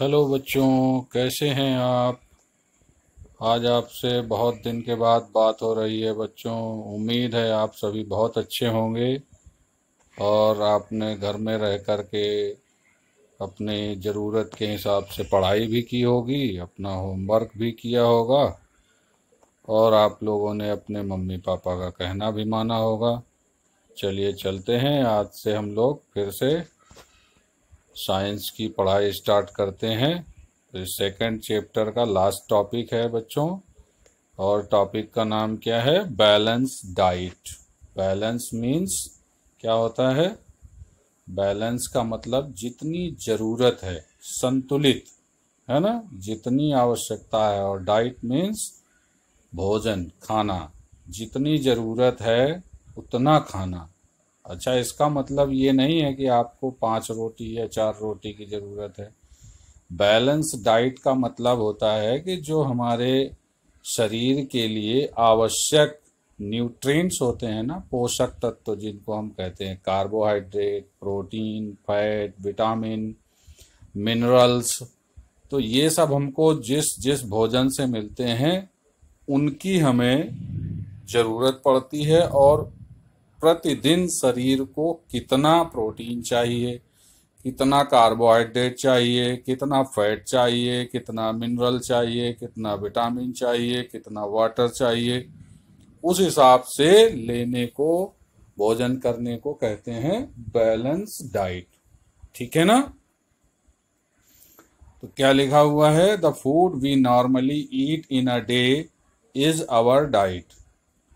Hello बच्चों कैसे हैं आप आज आपसे बहुत दिन के बाद बात हो रही है बच्चों उम्मीद है आप सभी बहुत अच्छे होंगे और आपने घर में रह कर के अपने ज़रूरत के हिसाब से पढ़ाई भी की होगी अपना होमवर्क भी किया होगा और आप लोगों ने अपने मम्मी पापा का कहना भी माना होगा चलिए चलते हैं आज से हम लोग फिर से साइंस की पढ़ाई स्टार्ट करते हैं तो सेकंड सेकेंड चैप्टर का लास्ट टॉपिक है बच्चों और टॉपिक का नाम क्या है बैलेंस डाइट बैलेंस मीन्स क्या होता है बैलेंस का मतलब जितनी ज़रूरत है संतुलित है ना जितनी आवश्यकता है और डाइट मीन्स भोजन खाना जितनी ज़रूरत है उतना खाना अच्छा इसका मतलब ये नहीं है कि आपको पांच रोटी या चार रोटी की ज़रूरत है बैलेंस डाइट का मतलब होता है कि जो हमारे शरीर के लिए आवश्यक न्यूट्रिएंट्स होते हैं ना पोषक तत्व जिनको हम कहते हैं carbohydrate protein fat vitamin minerals तो ये सब हमको जिस जिस भोजन से मिलते हैं उनकी हमें ज़रूरत पड़ती है और प्रतिदिन शरीर को कितना प्रोटीन चाहिए कितना कार्बोहाइड्रेट चाहिए कितना फैट चाहिए कितना मिनरल चाहिए कितना विटामिन चाहिए कितना वाटर चाहिए उस हिसाब से लेने को भोजन करने को कहते हैं बैलेंस डाइट ठीक है ना तो क्या लिखा हुआ है the food we normally eat in a day is our diet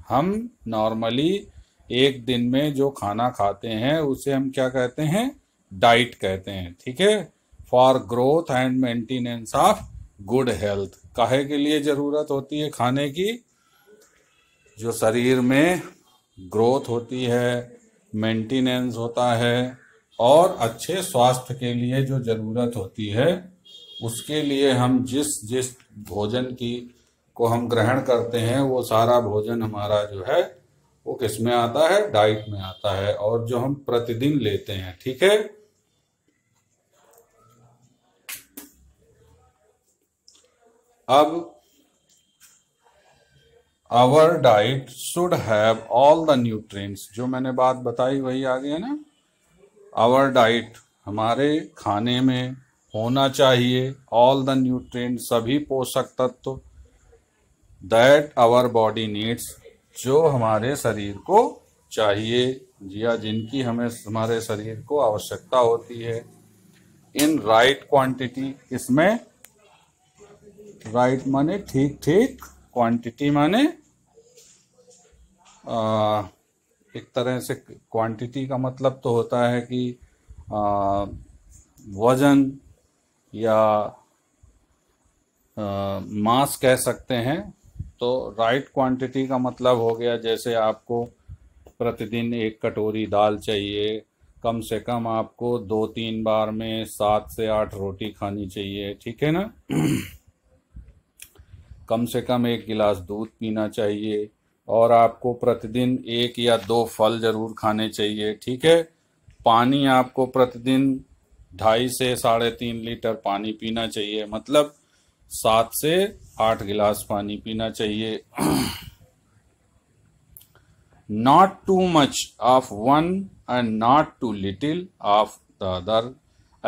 हम नॉर्मली एक दिन में जो खाना खाते हैं उसे हम क्या कहते हैं डाइट कहते हैं ठीक है for growth and maintenance of good health काहे के लिए ज़रूरत होती है खाने की जो शरीर में ग्रोथ होती है मेंटेनेंस होता है और अच्छे स्वास्थ्य के लिए जो ज़रूरत होती है उसके लिए हम जिस जिस भोजन की को हम ग्रहण करते हैं वो सारा भोजन हमारा जो है वो किस में आता है डाइट में आता है और जो हम प्रतिदिन लेते हैं ठीक है अब our diet should have all the nutrients जो मैंने बात बताई वही आ गया ना आवर डाइट हमारे खाने में होना चाहिए ऑल द न्यूट्रिएंट्स सभी पोषक तत्व दैट आवर बॉडी नीड्स जो हमारे शरीर को चाहिए या जिनकी हमें हमारे शरीर को आवश्यकता होती है इन राइट क्वांटिटी इसमें राइट माने ठीक ठीक क्वांटिटी माने आ, एक तरह से क्वांटिटी का मतलब तो होता है कि आ, वजन या आ, मास कह सकते हैं तो राइट क्वांटिटी का मतलब हो गया जैसे आपको प्रतिदिन एक कटोरी दाल चाहिए कम से कम आपको दो तीन बार में सात से आठ रोटी खानी चाहिए ठीक है ना कम से कम एक गिलास दूध पीना चाहिए और आपको प्रतिदिन एक या दो फल जरूर खाने चाहिए ठीक है पानी आपको प्रतिदिन ढाई से साढ़े तीन लीटर पानी पीना चाहिए मतलब सात से आठ गिलास पानी पीना चाहिए not too much of one and not too little of the other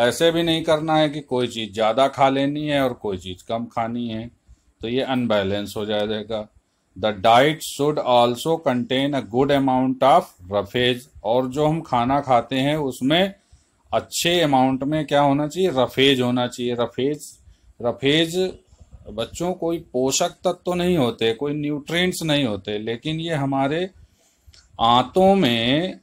ऐसे भी नहीं करना है कि कोई चीज़ ज़्यादा खा लेनी है और कोई चीज़ कम खानी है तो ये अनबैलेंस हो जाएगा the diet should also contain a good amount of roughage और जो हम खाना खाते हैं उसमें अच्छे अमाउंट में क्या होना चाहिए रफेज होना चाहिए रफेज रफेज बच्चों कोई पोषक तत्व तो नहीं होते कोई न्यूट्रिएंट्स नहीं होते लेकिन ये हमारे आंतों में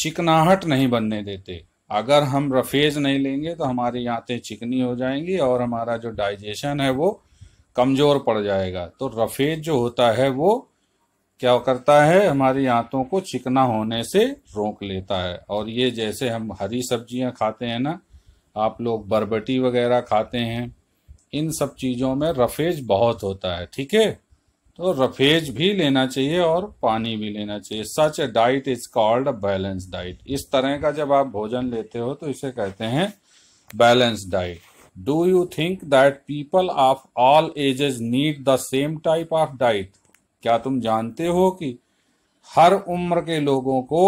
चिकनाहट नहीं बनने देते अगर हम रफेज नहीं लेंगे तो हमारी आंतें चिकनी हो जाएंगी और हमारा जो डाइजेशन है वो कमज़ोर पड़ जाएगा तो रफेज जो होता है वो क्या करता है हमारी आंतों को चिकना होने से रोक लेता है और ये जैसे हम हरी सब्जियां खाते हैं ना आप लोग बरबटी वगैरह खाते हैं इन सब चीज़ों में रफेज बहुत होता है ठीक है तो रफेज भी लेना चाहिए और पानी भी लेना चाहिए such a diet is called balance diet इस तरह का जब आप भोजन लेते हो तो इसे कहते हैं balance diet do you think that people of all ages need the same type of diet क्या तुम जानते हो कि हर उम्र के लोगों को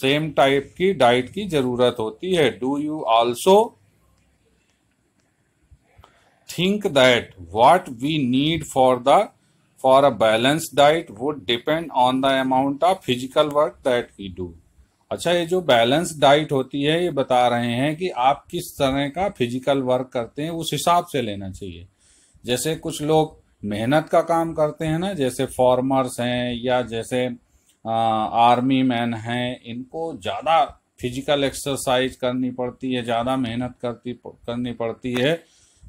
सेम टाइप की डाइट की जरूरत होती है do you also think that what we need for the for a balanced diet would depend on the amount of physical work that we do अच्छा ये जो बैलेंस डाइट होती है ये बता रहे हैं कि आप किस तरह का फिजिकल वर्क करते हैं उस हिसाब से लेना चाहिए जैसे कुछ लोग मेहनत का काम करते हैं ना जैसे फॉर्मर्स हैं या जैसे आ, आर्मी मैन हैं इनको ज़्यादा फिजिकल एक्सरसाइज करनी पड़ती है ज़्यादा मेहनत करती करनी पड़ती है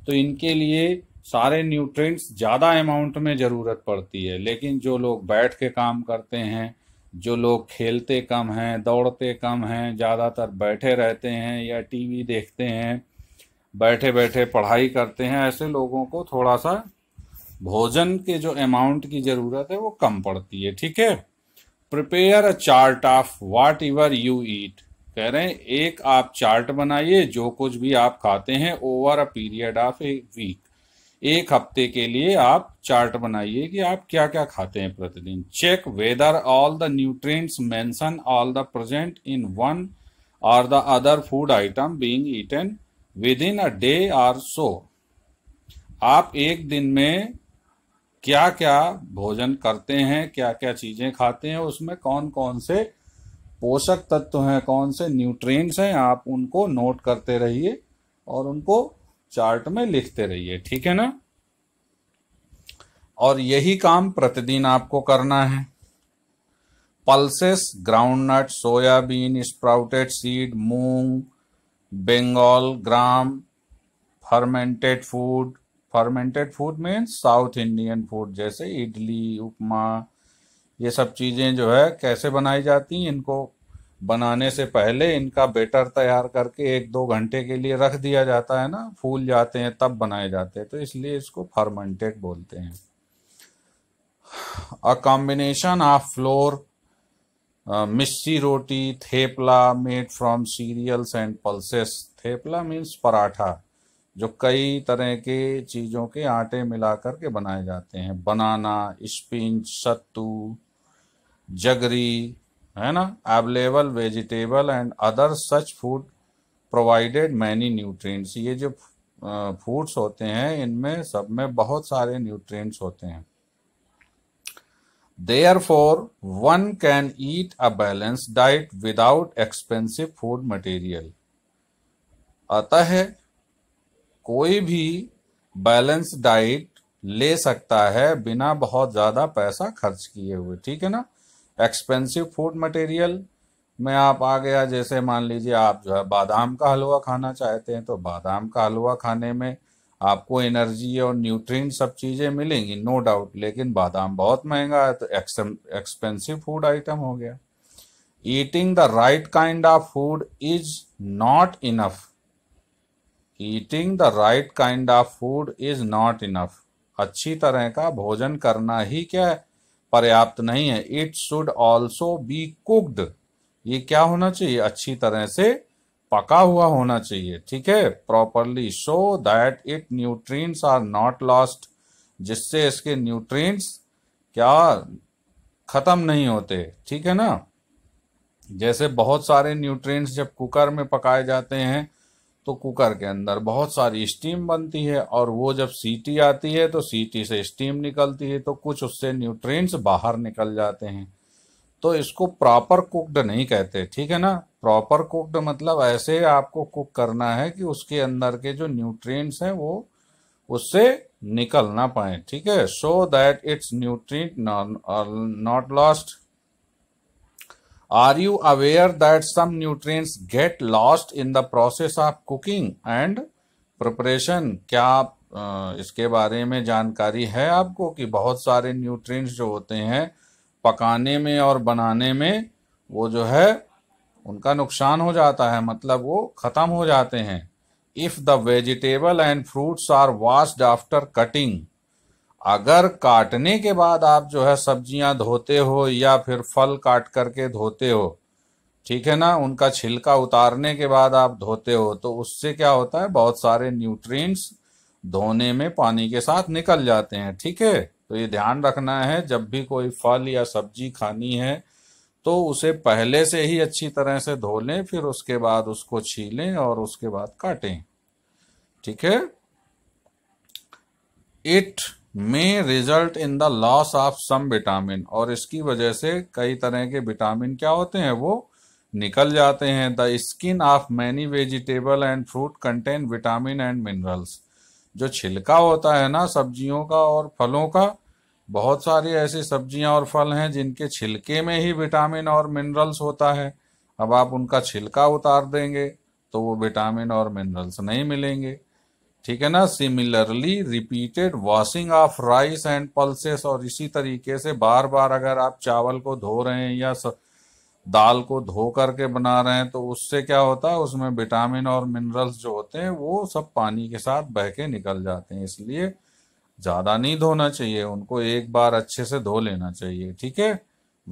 तो इनके लिए सारे न्यूट्रिएंट्स ज़्यादा अमाउंट में ज़रूरत पड़ती है लेकिन जो लोग बैठ के काम करते हैं जो लोग खेलते कम हैं दौड़ते कम हैं ज़्यादातर बैठे रहते हैं या टीवी देखते हैं बैठे बैठे पढ़ाई करते हैं ऐसे लोगों को थोड़ा सा भोजन के जो अमाउंट की ज़रूरत है वो कम पड़ती है ठीक है prepare a chart of whatever you eat कह रहे हैं एक आप चार्ट बनाइए जो कुछ भी आप खाते हैं over a period of a week एक हफ्ते के लिए आप चार्ट बनाइए कि आप क्या क्या खाते हैं प्रतिदिन check whether all the nutrients mention all the present in one or the other food item being eaten within a day are so आप एक दिन में क्या क्या भोजन करते हैं क्या क्या चीजें खाते हैं उसमें कौन कौन से पोषक तत्व हैं कौन से न्यूट्रिएंट्स हैं आप उनको नोट करते रहिए और उनको चार्ट में लिखते रहिए ठीक है ना और यही काम प्रतिदिन आपको करना है pulses groundnut soybean sprouted seed moong Bengal gram fermented food fermented food means South Indian food जैसे इडली उपमा ये सब चीज़ें जो है कैसे बनाई जाती हैं इनको बनाने से पहले इनका बेटर तैयार करके एक दो घंटे के लिए रख दिया जाता है ना फूल जाते हैं तब बनाए जाते हैं तो इसलिए इसको फर्मेंटेड बोलते हैं a combination of flour missi roti thepla made from cereals and pulses thepla means paratha जो कई तरह के चीज़ों के आटे मिला करके बनाए जाते हैं बनाना स्पिंच सत्तू जगरी है ना available vegetable and other such food provided many nutrients ये जो फूड्स होते हैं इनमें सब में बहुत सारे न्यूट्रिएंट्स होते हैं there for one can eat a balance diet without expensive food material अतः कोई भी बैलेंस डाइट ले सकता है बिना बहुत ज्यादा पैसा खर्च किए हुए ठीक है ना एक्सपेंसिव फूड मटेरियल में आप आ गया जैसे मान लीजिए आप जो है बादाम का हलवा खाना चाहते हैं तो बादाम का हलवा खाने में आपको एनर्जी और न्यूट्रिएंट सब चीज़ें मिलेंगी नो डाउट लेकिन बादाम बहुत महंगा है तो एक्सपेंसिव फूड आइटम हो गया eating the right kind of food is not enough eating the right kind of food is not enough अच्छी तरह का भोजन करना ही क्या है पर्याप्त नहीं है it should also be cooked ये क्या होना चाहिए अच्छी तरह से पका हुआ होना चाहिए ठीक है properly so that it nutrients are not lost जिससे इसके न्यूट्रींस क्या खत्म नहीं होते ठीक है ना जैसे बहुत सारे न्यूट्रिएंट्स जब कुकर में पकाए जाते हैं तो कुकर के अंदर बहुत सारी स्टीम बनती है और वो जब सीटी आती है तो सीटी से स्टीम निकलती है तो कुछ उससे न्यूट्रिएंट्स बाहर निकल जाते हैं तो इसको प्रॉपर कुक्ड नहीं कहते ठीक है ना प्रॉपर कुक्ड मतलब ऐसे आपको कुक करना है कि उसके अंदर के जो न्यूट्रिएंट्स हैं वो उससे निकल ना पाए ठीक है so that its nutrient not lost are you aware that some nutrients get lost in the process of cooking and preparation क्या आप इसके बारे में जानकारी है आपको कि बहुत सारे न्यूट्रिएंट्स जो होते हैं पकाने में और बनाने में वो जो है उनका नुकसान हो जाता है मतलब वो ख़त्म हो जाते हैं if the vegetable and fruits are washed after cutting अगर काटने के बाद आप जो है सब्जियां धोते हो या फिर फल काट करके धोते हो ठीक है ना उनका छिलका उतारने के बाद आप धोते हो तो उससे क्या होता है बहुत सारे न्यूट्रिएंट्स धोने में पानी के साथ निकल जाते हैं ठीक है तो ये ध्यान रखना है जब भी कोई फल या सब्जी खानी है तो उसे पहले से ही अच्छी तरह से धो लें फिर उसके बाद उसको छीलें और उसके बाद काटें ठीक है it may result in the loss of some vitamin और इसकी वजह से कई तरह के विटामिन क्या होते हैं वो निकल जाते हैं the skin of many vegetable and fruit contain vitamin and minerals जो छिलका होता है ना सब्जियों का और फलों का बहुत सारी ऐसी सब्जियां और फल हैं जिनके छिलके में ही विटामिन और मिनरल्स होता है अब आप उनका छिलका उतार देंगे तो वो विटामिन और मिनरल्स नहीं मिलेंगे ठीक है ना similarly repeated washing of rice and pulses और इसी तरीके से बार बार अगर आप चावल को धो रहे हैं या दाल को धो करके बना रहे हैं तो उससे क्या होता है उसमें विटामिन और मिनरल्स जो होते हैं वो सब पानी के साथ बह के निकल जाते हैं इसलिए ज़्यादा नहीं धोना चाहिए उनको एक बार अच्छे से धो लेना चाहिए ठीक है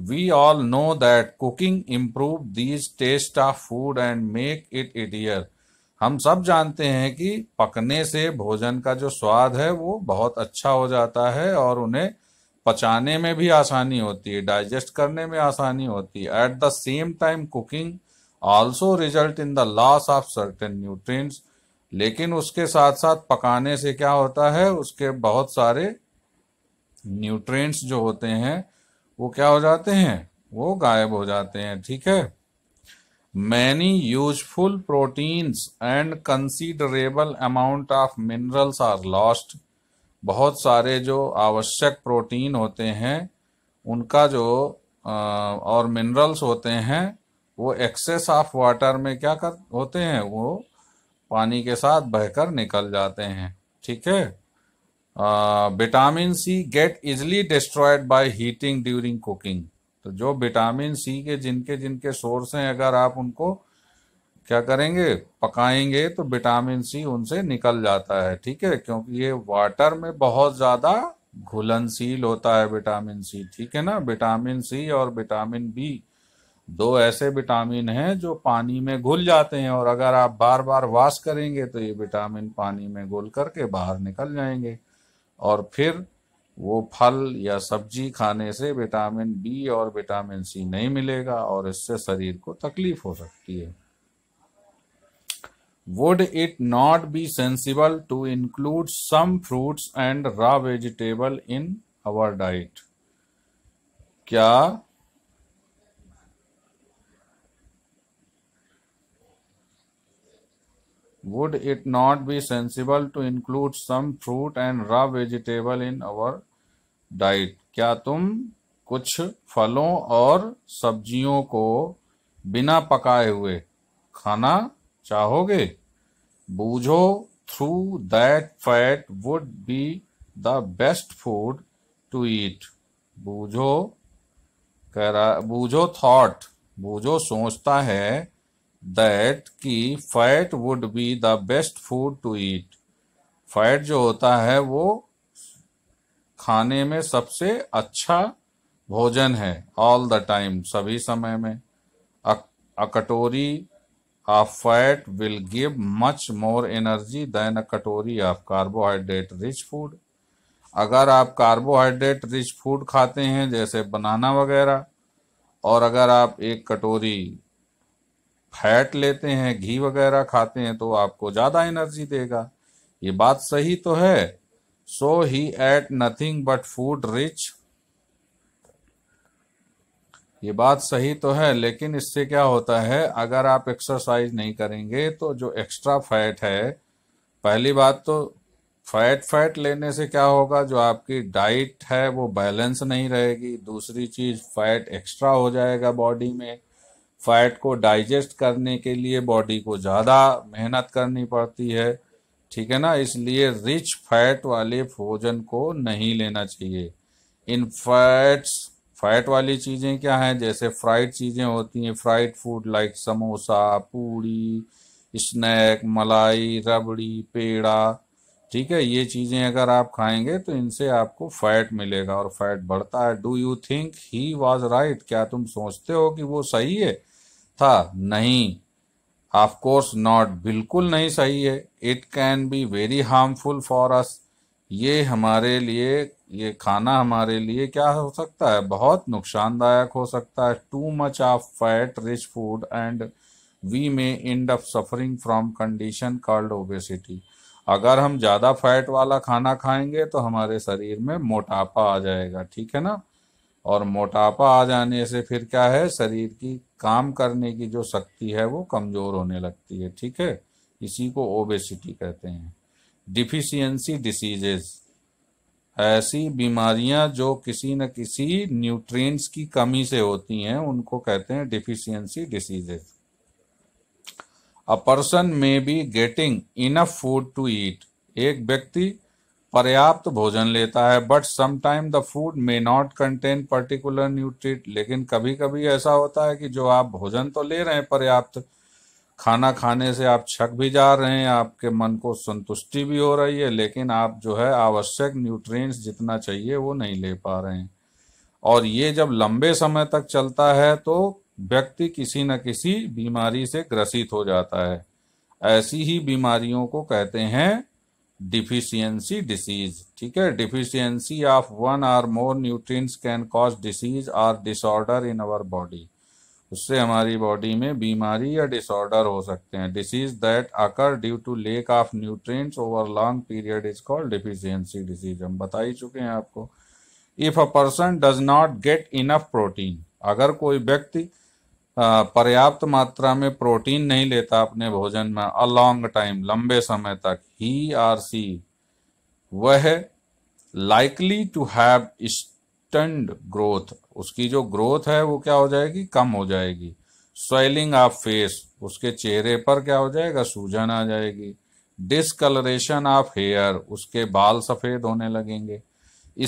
we all know that cooking improve these taste of food and make it easier हम सब जानते हैं कि पकने से भोजन का जो स्वाद है वो बहुत अच्छा हो जाता है और उन्हें पचाने में भी आसानी होती है डाइजेस्ट करने में आसानी होती है at the same time cooking also result in the loss of certain nutrients लेकिन उसके साथ साथ पकाने से क्या होता है उसके बहुत सारे न्यूट्रिएंट्स जो होते हैं वो क्या हो जाते हैं वो गायब हो जाते हैं ठीक है Many useful proteins and considerable amount of minerals are lost. बहुत सारे जो आवश्यक प्रोटीन होते हैं उनका जो और मिनरल्स होते हैं वो एक्सेस ऑफ वाटर में क्या कर होते हैं वो पानी के साथ बहकर निकल जाते हैं ठीक है vitamin C get easily destroyed by heating during cooking तो जो विटामिन सी के जिनके जिनके सोर्स हैं अगर आप उनको क्या करेंगे पकाएंगे तो विटामिन सी उनसे निकल जाता है ठीक है क्योंकि ये वाटर में बहुत ज़्यादा घुलनशील होता है विटामिन सी ठीक है ना विटामिन सी और विटामिन बी दो ऐसे विटामिन हैं जो पानी में घुल जाते हैं और अगर आप बार बार वाश करेंगे तो ये विटामिन पानी में घुल करके बाहर निकल जाएंगे और फिर वो फल या सब्जी खाने से विटामिन बी और विटामिन सी नहीं मिलेगा और इससे शरीर को तकलीफ हो सकती है would it not be sensible to include some fruits and raw vegetable in our diet क्या would it not be sensible to include some fruit and raw vegetable in our diet क्या तुम कुछ फलों और सब्जियों को बिना पकाए हुए खाना चाहोगे Boojho through that fat would be the best food to eat Boojho कह रहा बूझो थॉट बूझो सोचता है दैट कि fat would be the best food to eat fat जो होता है वो खाने में सबसे अच्छा भोजन है ऑल द टाइम सभी समय में a katori of fat will give much more energy than a katori of carbohydrate rich food अगर आप कार्बोहाइड्रेट रिच फूड खाते हैं जैसे बनाना वगैरह और अगर आप एक कटोरी फैट लेते हैं घी वगैरह खाते हैं तो आपको ज़्यादा एनर्जी देगा ये बात सही तो है so he ate nothing but food rich ये बात सही तो है लेकिन इससे क्या होता है अगर आप एक्सरसाइज नहीं करेंगे तो जो एक्स्ट्रा फैट है पहली बात तो फैट फैट लेने से क्या होगा जो आपकी डाइट है वो बैलेंस नहीं रहेगी दूसरी चीज फैट एक्स्ट्रा हो जाएगा बॉडी में फैट को डाइजेस्ट करने के लिए बॉडी को ज़्यादा मेहनत करनी पड़ती है ठीक है ना इसलिए रिच फैट वाले भोजन को नहीं लेना चाहिए इन फैट्स फैट वाली चीज़ें क्या हैं जैसे फ्राइड चीज़ें होती हैं fried food like samosa puri snack malai rabri पेड़ा ठीक है ये चीज़ें अगर आप खाएंगे तो इनसे आपको फैट मिलेगा और फैट बढ़ता है do you think he was right क्या तुम सोचते हो कि वो सही है था नहीं ऑफ कोर्स नॉट बिल्कुल नहीं सही है it can be very harmful for us ये हमारे लिए ये खाना हमारे लिए क्या हो सकता है बहुत नुकसानदायक हो सकता है too much of fat rich food and we may end of suffering from condition called obesity अगर हम ज़्यादा फैट वाला खाना खाएंगे तो हमारे शरीर में मोटापा आ जाएगा ठीक है ना और मोटापा आ जाने से फिर क्या है शरीर की काम करने की जो शक्ति है वो कमज़ोर होने लगती है ठीक है इसी को ओबेसिटी कहते हैं डिफिशियंसी डिसीजेज ऐसी बीमारियां जो किसी न किसी न्यूट्रिएंट्स की कमी से होती हैं उनको कहते हैं deficiency diseases a person may be getting enough food to eat एक व्यक्ति पर्याप्त भोजन लेता है but sometime the food may not contain particular nutrient लेकिन कभी कभी ऐसा होता है कि जो आप भोजन तो ले रहे हैं पर्याप्त खाना खाने से आप छक भी जा रहे हैं आपके मन को संतुष्टि भी हो रही है लेकिन आप जो है आवश्यक न्यूट्रिएंट्स जितना चाहिए वो नहीं ले पा रहे हैं और ये जब लंबे समय तक चलता है तो व्यक्ति किसी न किसी बीमारी से ग्रसित हो जाता है ऐसी ही बीमारियों को कहते हैं डिफिशियंसी डिसीज ठीक है deficiency of one or more nutrients can cause disease or disorder in our body उससे हमारी बॉडी में बीमारी या डिसऑर्डर हो सकते हैं disease that occur due to lack of nutrients over long period is called deficiency disease हम बता ही चुके हैं आपको if a person does not get enough protein अगर कोई व्यक्ति पर्याप्त मात्रा में प्रोटीन नहीं लेता अपने भोजन में अ लॉन्ग टाइम लंबे समय तक ही आर सी वह likely to have stunted growth उसकी जो ग्रोथ है वो क्या हो जाएगी कम हो जाएगी स्वेलिंग ऑफ फेस उसके चेहरे पर क्या हो जाएगा सूजन आ जाएगी डिसकलरेशन ऑफ हेयर उसके बाल सफेद होने लगेंगे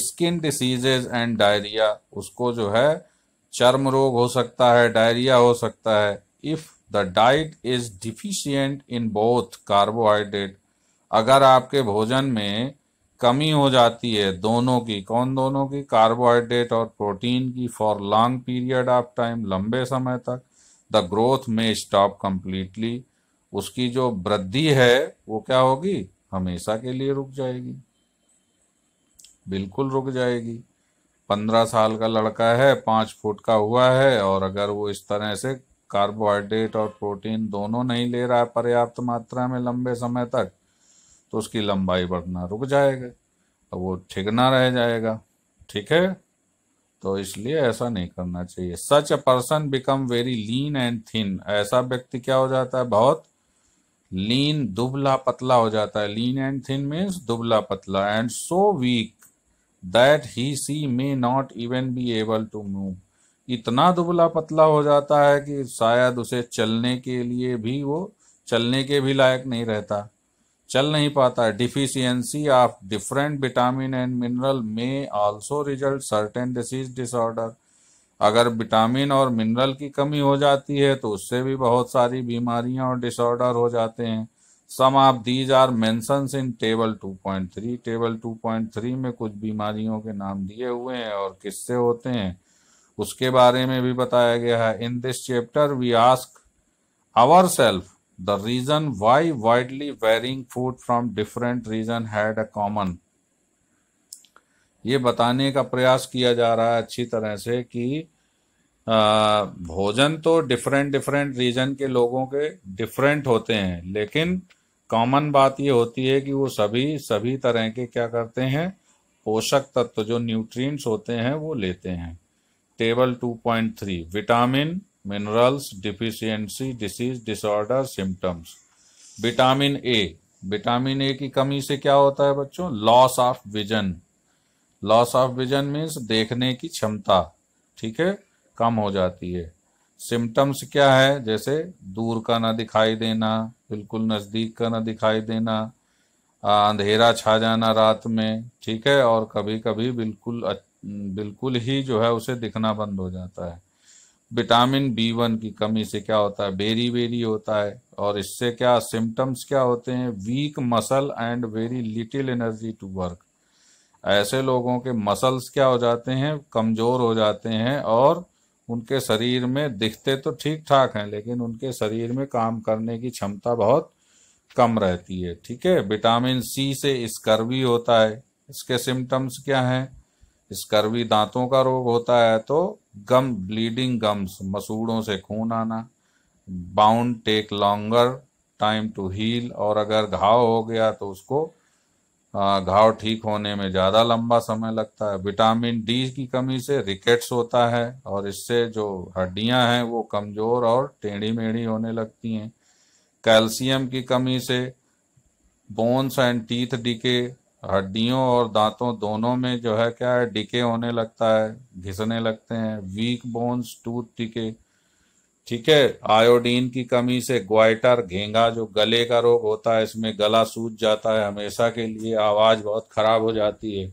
स्किन डिसीजेज एंड डायरिया उसको जो है चर्म रोग हो सकता है डायरिया हो सकता है if the diet is deficient in both carbohydrate अगर आपके भोजन में कमी हो जाती है दोनों की कौन दोनों की कार्बोहाइड्रेट और प्रोटीन की for long period of time लंबे समय तक द ग्रोथ में स्टॉप कंप्लीटली उसकी जो वृद्धि है वो क्या होगी हमेशा के लिए रुक जाएगी बिल्कुल रुक जाएगी पंद्रह साल का लड़का है पांच फुट का हुआ है और अगर वो इस तरह से कार्बोहाइड्रेट और प्रोटीन दोनों नहीं ले रहा है पर्याप्त मात्रा में लंबे समय तक तो उसकी लंबाई बढ़ना रुक जाएगा तो वो ठिकना रह जाएगा ठीक है तो इसलिए ऐसा नहीं करना चाहिए such a person become very lean and thin ऐसा व्यक्ति क्या हो जाता है बहुत लीन दुबला पतला हो जाता है लीन एंड थिन मीन्स दुबला पतला and so weak that he she may not even be able to move इतना दुबला पतला हो जाता है कि शायद उसे चलने के लिए भी वो चलने के भी लायक नहीं रहता चल नहीं पाता deficiency of different vitamin and mineral में also result certain disease disorder अगर विटामिन और मिनरल की कमी हो जाती है तो उससे भी बहुत सारी बीमारियां और डिसऑर्डर हो जाते हैं some of these are mentions in table 2.3 table 2.3 में कुछ बीमारियों के नाम दिए हुए हैं और किससे होते हैं उसके बारे में भी बताया गया है in this chapter we ask our self the reason why widely varying food from different region had a common ये बताने का प्रयास किया जा रहा है अच्छी तरह से कि आ, भोजन तो डिफरेंट डिफरेंट रीजन के लोगों के डिफरेंट होते हैं लेकिन कॉमन बात ये होती है कि वो सभी सभी तरह के क्या करते हैं पोषक तत्व जो न्यूट्रिएंट्स होते हैं वो लेते हैं table 2.3 vitamin minerals deficiency disease disorder symptoms vitamin A vitamin A की कमी से क्या होता है बच्चों loss of vision loss of vision means देखने की क्षमता ठीक है कम हो जाती है सिम्टम्स क्या है जैसे दूर का ना दिखाई देना बिल्कुल नज़दीक का ना दिखाई देना अंधेरा छा जाना रात में ठीक है और कभी कभी बिल्कुल बिल्कुल ही जो है उसे दिखना बंद हो जाता है विटामिन बी वन की कमी से क्या होता है बेरी बेरी होता है और इससे क्या सिम्टम्स क्या होते हैं weak muscle and very little energy to work ऐसे लोगों के मसल्स क्या हो जाते हैं कमज़ोर हो जाते हैं और उनके शरीर में दिखते तो ठीक ठाक हैं लेकिन उनके शरीर में काम करने की क्षमता बहुत कम रहती है ठीक है विटामिन सी से स्कर्वी होता है इसके सिम्टम्स क्या हैं स्कर्वी दांतों का रोग होता है तो गम ब्लीडिंग गम्स मसूड़ों से खून आना बाउंड take longer time to heal और अगर घाव हो गया तो उसको हाँ, घाव ठीक होने में ज़्यादा लंबा समय लगता है विटामिन डी की कमी से रिकेट्स होता है और इससे जो हड्डियां हैं वो कमज़ोर और टेढ़ी मेढ़ी होने लगती हैं कैल्शियम की कमी से बोन्स एंड टीथ डिके हड्डियों और दांतों दोनों में जो है क्या है डिके होने लगता है घिसने लगते हैं वीक बोन्स टूथ डिके ठीक है आयोडीन की कमी से ग्वाइटर घेंगा जो गले का रोग होता है इसमें गला सूज जाता है हमेशा के लिए आवाज बहुत खराब हो जाती है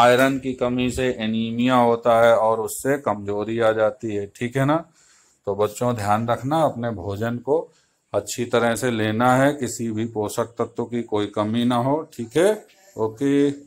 आयरन की कमी से एनीमिया होता है और उससे कमजोरी आ जाती है ठीक है ना तो बच्चों ध्यान रखना अपने भोजन को अच्छी तरह से लेना है किसी भी पोषक तत्व की कोई कमी ना हो ठीक है ओके